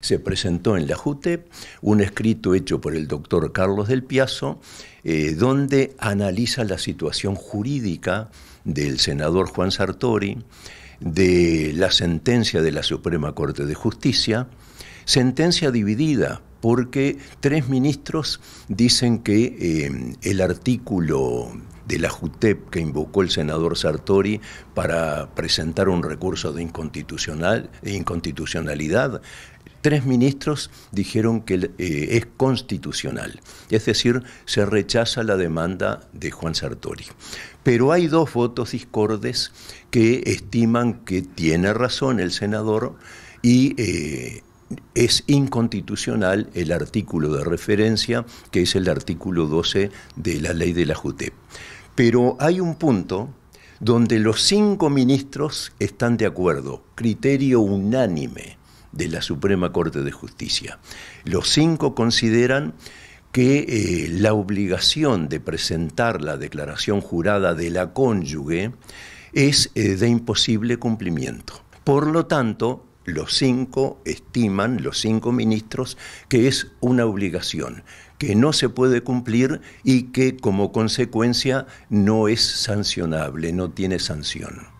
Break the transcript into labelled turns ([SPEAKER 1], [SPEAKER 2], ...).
[SPEAKER 1] Se presentó en la JUTEP un escrito hecho por el doctor Carlos del Piazo, eh, donde analiza la situación jurídica del senador Juan Sartori, de la sentencia de la Suprema Corte de Justicia, sentencia dividida porque tres ministros dicen que eh, el artículo de la JUTEP que invocó el senador Sartori para presentar un recurso de inconstitucionalidad tres ministros dijeron que eh, es constitucional, es decir, se rechaza la demanda de Juan Sartori. Pero hay dos votos discordes que estiman que tiene razón el senador y eh, es inconstitucional el artículo de referencia, que es el artículo 12 de la ley de la JUTEP. Pero hay un punto donde los cinco ministros están de acuerdo, criterio unánime de la Suprema Corte de Justicia. Los cinco consideran que eh, la obligación de presentar la declaración jurada de la cónyuge es eh, de imposible cumplimiento. Por lo tanto, los cinco estiman, los cinco ministros, que es una obligación, que no se puede cumplir y que como consecuencia no es sancionable, no tiene sanción.